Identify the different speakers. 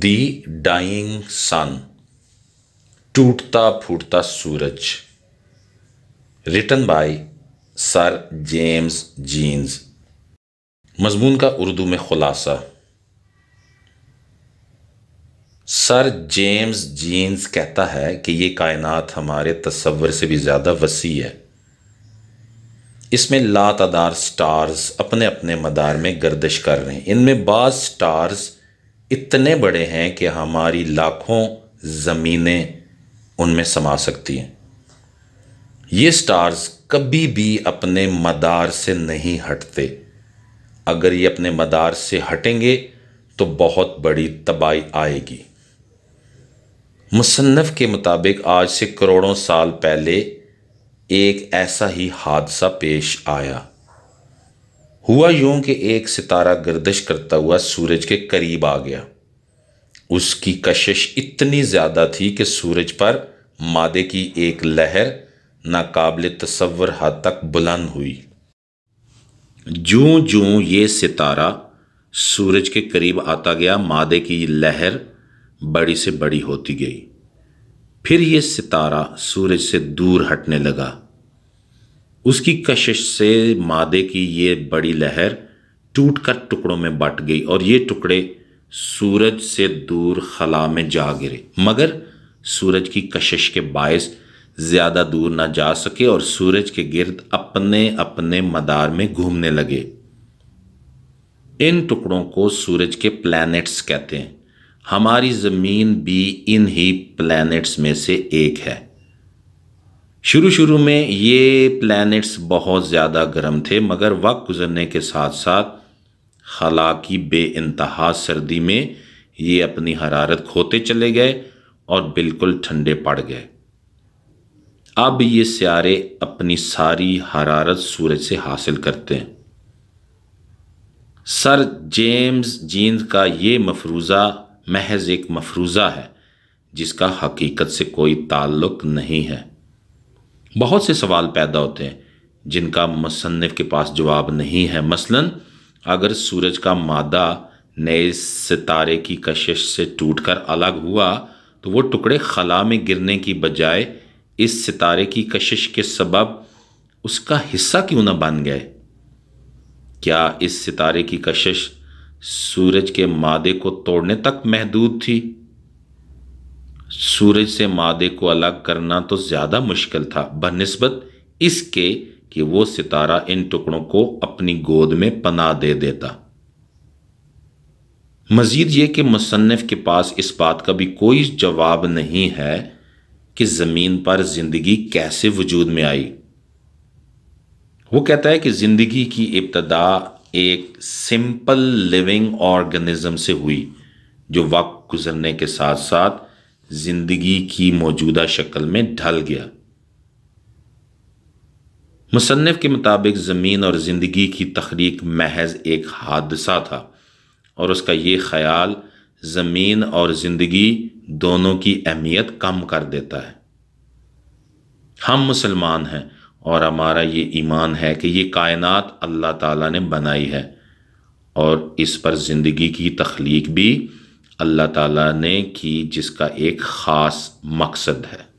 Speaker 1: दी dying sun टूटता फूटता सूरज written by sir James Jeans मजमून का उर्दू में खुलासा सर जेम्स जीन्स कहता है कि ये कायनात हमारे तस्वर से भी ज़्यादा वसी है इसमें लातादार स्टार्स अपने अपने मदार में गर्दिश कर रहे हैं इनमें बाज़ स्टार्स इतने बड़े हैं कि हमारी लाखों ज़मीनें उनमें समा सकती हैं ये स्टार्स कभी भी अपने मदार से नहीं हटते अगर ये अपने मदार से हटेंगे तो बहुत बड़ी तबाही आएगी मुसन्फ़ के मुताबिक आज से करोड़ों साल पहले एक ऐसा ही हादसा पेश आया हुआ यूं कि एक सितारा गर्दश करता हुआ सूरज के करीब आ गया उसकी कशिश इतनी ज़्यादा थी कि सूरज पर मादे की एक लहर नाकबिल तसवर हद तक बुलंद हुई जूं जूं ये सितारा सूरज के करीब आता गया मादे की लहर बड़ी से बड़ी होती गई फिर ये सितारा सूरज से दूर हटने लगा उसकी कशिश से मादे की ये बड़ी लहर टूट कर टुकड़ों में बट गई और ये टुकड़े सूरज से दूर खला में जा गिरे मगर सूरज की कशिश के बायस ज़्यादा दूर ना जा सके और सूरज के गिर्द अपने अपने मदार में घूमने लगे इन टुकड़ों को सूरज के प्लैनेट्स कहते हैं हमारी ज़मीन भी इन ही प्लैनेट्स में से एक है शुरू शुरू में ये प्लैनेट्स बहुत ज़्यादा गर्म थे मगर वक्त गुजरने के साथ साथ हालांकि बे इंतहा सर्दी में ये अपनी हरारत खोते चले गए और बिल्कुल ठंडे पड़ गए अब ये सियारे अपनी सारी हरारत सूरज से हासिल करते हैं सर जेम्स जींद का ये मफरूज़ा महज एक मफरूज़ा है जिसका हकीकत से कोई ताल्लुक नहीं है बहुत से सवाल पैदा होते हैं जिनका मुसनफ़ के पास जवाब नहीं है मसलन अगर सूरज का मादा नए सितारे की कशिश से टूटकर अलग हुआ तो वो टुकड़े खला में गिरने की बजाय इस सितारे की कशिश के सबब उसका हिस्सा क्यों ना बन गए क्या इस सितारे की कशिश सूरज के मादे को तोड़ने तक महदूद थी सूरज से मादे को अलग करना तो ज़्यादा मुश्किल था बनस्बत इसके कि वो सितारा इन टुकड़ों को अपनी गोद में पना दे देता मज़ीद ये कि मुसन्फ के पास इस बात का भी कोई जवाब नहीं है कि ज़मीन पर ज़िंदगी कैसे वजूद में आई वो कहता है कि ज़िंदगी की इब्तदा एक सिंपल लिविंग ऑर्गेनिज़म से हुई जो वक्त गुजरने के साथ साथ ज़िंदगी की मौजूदा शक्ल में ढल गया मुसनफ़ के मुताबिक ज़मीन और ज़िंदगी की तख्लीक महज एक हादसा था और उसका ये ख्याल ज़मीन और ज़िंदगी दोनों की अहमियत कम कर देता है हम मुसलमान हैं और हमारा ये ईमान है कि ये कायनात अल्लाह ताला ने बनाई है और इस पर ज़िंदगी की तख्लीक भी अल्लाह ताला ने की जिसका एक ख़ास मकसद है